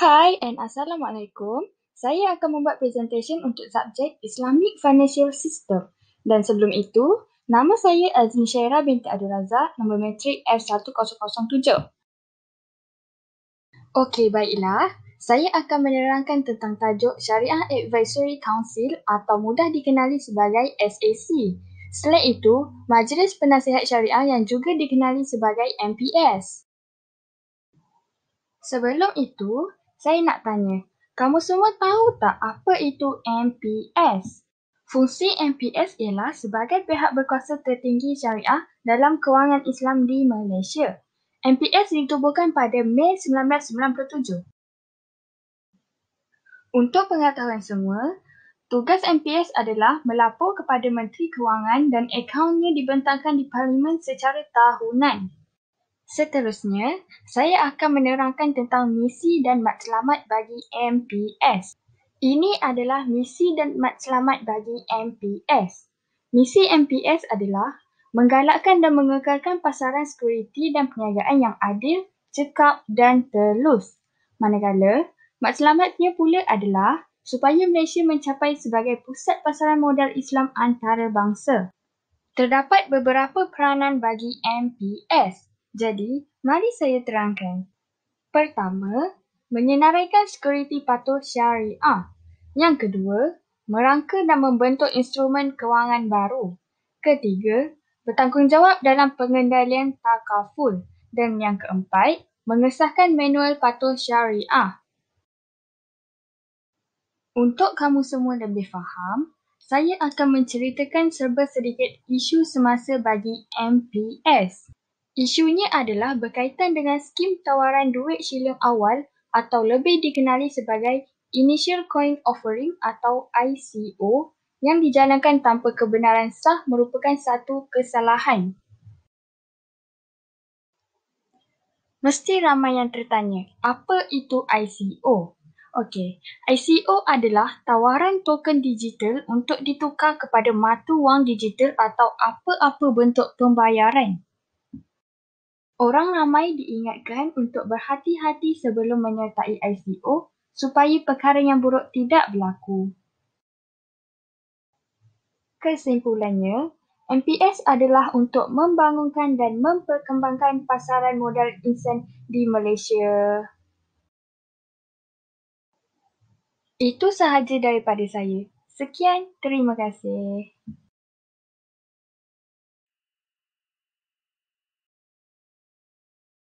Hi and Assalamualaikum. Saya akan membuat presentation untuk subjek Islamic Financial System. Dan sebelum itu, nama saya Azmi Syaira binti Abdul Razak, nombor matrik F1007. Okey, baiklah. Saya akan menerangkan tentang tajuk Syariah Advisory Council atau mudah dikenali sebagai SAC. Selain itu, Majlis Penasihat Syariah yang juga dikenali sebagai MPS. Sebelum itu, saya nak tanya, kamu semua tahu tak apa itu MPS? Fungsi MPS ialah sebagai pihak berkuasa tertinggi syariah dalam kewangan Islam di Malaysia. MPS ditubuhkan pada Mei 1997. Untuk pengetahuan semua, tugas MPS adalah melapor kepada Menteri Kewangan dan akaunnya dibentangkan di Parlimen secara tahunan. Seterusnya, saya akan menerangkan tentang misi dan matlamat bagi MPS. Ini adalah misi dan matlamat bagi MPS. Misi MPS adalah menggalakkan dan mengekalkan pasaran sekuriti dan perniagaan yang adil, cekap dan telus. Manakala, matlamatnya pula adalah supaya Malaysia mencapai sebagai pusat pasaran modal Islam antarabangsa. Terdapat beberapa peranan bagi MPS. Jadi, mari saya terangkan. Pertama, menyenaraikan sekuriti patuh syariah. Yang kedua, merangka dan membentuk instrumen kewangan baru. Ketiga, bertanggungjawab dalam pengendalian takaful. Dan yang keempat, mengesahkan manual patuh syariah. Untuk kamu semua lebih faham, saya akan menceritakan serba sedikit isu semasa bagi MPS. Isunya adalah berkaitan dengan skim tawaran duit silam awal atau lebih dikenali sebagai Initial Coin Offering atau ICO yang dijalankan tanpa kebenaran sah merupakan satu kesalahan. Mesti ramai yang tertanya, apa itu ICO? Okey, ICO adalah tawaran token digital untuk ditukar kepada mata wang digital atau apa-apa bentuk pembayaran. Orang ramai diingatkan untuk berhati-hati sebelum menyertai ICO supaya perkara yang buruk tidak berlaku. Kesimpulannya, MPS adalah untuk membangunkan dan memperkembangkan pasaran modal insan di Malaysia. Itu sahaja daripada saya. Sekian, terima kasih.